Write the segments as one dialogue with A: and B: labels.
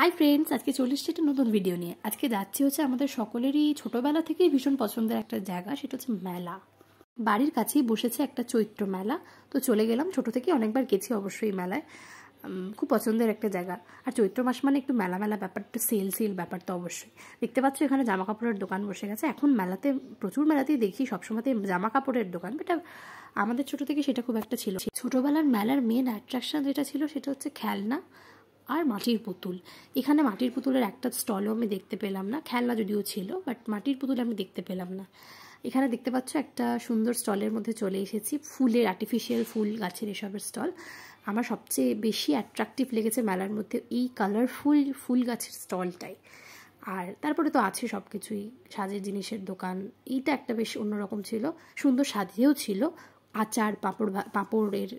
A: hi friends আজকে চলে এসছে একটা নতুন ভিডিও নিয়ে আজকে যাচ্ছি হচ্ছে আমাদের সকলেরই ছোটোবেলা থেকেই ভীষণ পছন্দের একটা জায়গা সেটা হচ্ছে মেলা বাড়ির কাছেই বসেছে একটা চৈত্র মেলা তো চলে গেলাম ছোট থেকে অনেকবার গেছি অবশ্যই মেলায় খুব পছন্দের একটা জায়গা আর চৈত্র মাস মানে একটু মেলা মেলা ব্যাপার একটু সেল সেল ব্যাপার তো অবশ্যই দেখতে পাচ্ছ এখানে জামা কাপড়ের দোকান বসে গেছে এখন মেলাতে প্রচুর মেলাতেই দেখি সবসময়তে জামা কাপড়ের দোকান বাট আমাদের ছোট থেকে সেটা খুব একটা ছিল ছোটোবেলার মেলার মেন অ্যাট্রাকশন যেটা ছিল সেটা হচ্ছে খেলনা আর মাটির পুতুল এখানে মাটির পুতুলের একটা স্টলও আমি দেখতে পেলাম না খেলনা যদিও ছিল বাট মাটির পুতুল আমি দেখতে পেলাম না এখানে দেখতে পাচ্ছ একটা সুন্দর স্টলের মধ্যে চলে এসেছি ফুলের আর্টিফিশিয়াল ফুল গাছের এসবের স্টল আমার সবচেয়ে বেশি অ্যাট্রাকটিভ লেগেছে মেলার মধ্যে এই কালারফুল ফুল গাছের স্টলটাই আর তারপরে তো আছে সব কিছুই সাজের জিনিসের দোকান এইটা একটা বেশ অন্যরকম ছিল সুন্দর সাজিয়েও ছিল আচার পাঁপড় পাঁপড়ের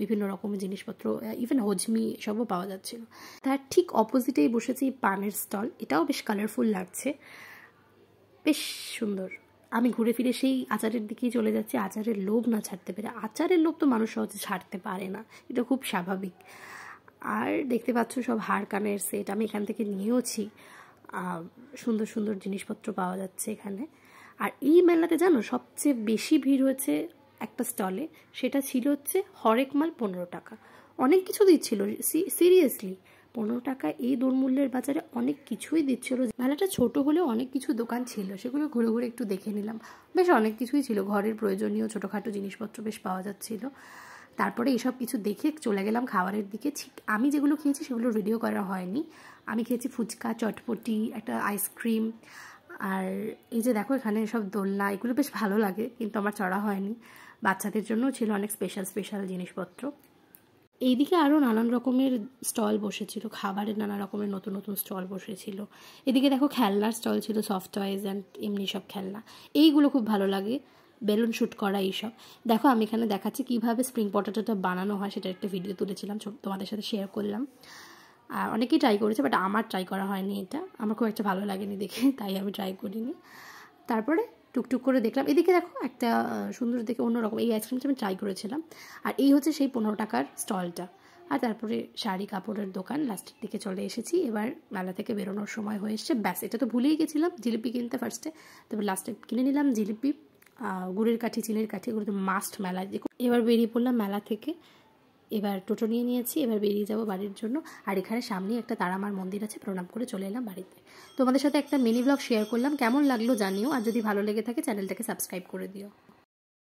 A: বিভিন্ন রকমের জিনিসপত্র ইভেন হজমি সবও পাওয়া যাচ্ছিল তার ঠিক অপোজিটেই বসেছি পানের স্টল এটাও বেশ কালারফুল লাগছে বেশ সুন্দর আমি ঘুরে ফিরে সেই আচারের দিকেই চলে যাচ্ছি আচারের লোভ না ছাড়তে পেরে আচারের লোভ তো মানুষ সহজে ছাড়তে পারে না এটা খুব স্বাভাবিক আর দেখতে পাচ্ছ সব হার কানের সেট আমি এখান থেকে নিয়েওছি সুন্দর সুন্দর জিনিসপত্র পাওয়া যাচ্ছে এখানে আর এই মেলাতে জানো সবচেয়ে বেশি ভিড় হয়েছে একটা স্টলে সেটা ছিল হচ্ছে হরেক মাল পনেরো টাকা অনেক কিছু দিচ্ছিল সিরিয়াসলি পনেরো টাকা এই দৌড়মূল্যের বাজারে অনেক কিছুই দিচ্ছিল মেলাটা ছোট হলেও অনেক কিছু দোকান ছিল সেগুলো ঘুরে ঘুরে একটু দেখে নিলাম বেশ অনেক কিছুই ছিল ঘরের প্রয়োজনীয় ছোটোখাটো জিনিসপত্র বেশ পাওয়া যাচ্ছিল তারপরে এসব কিছু দেখে চলে গেলাম খাবারের দিকে ঠিক আমি যেগুলো খেয়েছি সেগুলো রেডিও করা হয়নি আমি খেয়েছি ফুচকা চটপটি একটা আইসক্রিম আর এই যে দেখো এখানে সব দোলনা এগুলো বেশ ভালো লাগে কিন্তু আমার চড়া হয়নি বাচ্চাদের জন্য ছিল অনেক স্পেশাল স্পেশাল জিনিসপত্র এইদিকে আরও নানান রকমের স্টল বসেছিল খাবারের নানা রকমের নতুন নতুন স্টল বসেছিল এদিকে দেখো খেলনার স্টল ছিল সফট টয়েজ অ্যান্ড এমনি সব খেলনা এইগুলো খুব ভালো লাগে বেলুন শ্যুট করা এইসব দেখো আমি এখানে দেখাচ্ছি কীভাবে স্প্রিং পটেটোটা বানানো হয় সেটা একটা ভিডিও তুলেছিলাম তোমাদের সাথে শেয়ার করলাম আর অনেকেই ট্রাই করেছে বাট আমার ট্রাই করা হয়নি এটা আমার খুব একটা ভালো লাগেনি দেখে তাই আমি ট্রাই করিনি তারপরে টুকটুক করে দেখলাম এদিকে দেখো একটা সুন্দর দেখে অন্যরকম এই আইসক্রিমটা আমি ট্রাই করেছিলাম আর এই হচ্ছে সেই পনেরো টাকার স্টলটা আর তারপরে শাড়ি কাপড়ের দোকান লাস্টের দিকে চলে এসেছি এবার মেলা থেকে বেরোনোর সময় হয়ে এসছে ব্যাস এটা তো ভুলেই গেছিলাম জিলিপি কিনতে ফার্স্টে তারপর লাস্টে কিনে নিলাম জিলিপি গুড়ের কাঠি চিলের কাঠি এগুলো তো মাস্ট মেলা এবার বেরিয়ে পড়লাম মেলা থেকে এবার টোটো নিয়ে নিয়েছি এবার বেরিয়ে যাব বাড়ির জন্য আর এখানে সামনেই একটা তারামার মন্দির আছে প্রণাম করে চলে এলাম বাড়িতে তোমাদের সাথে একটা মিনি ব্লগ শেয়ার করলাম কেমন লাগলো জানিও আর যদি ভালো লেগে থাকে চ্যানেলটাকে সাবস্ক্রাইব করে দিও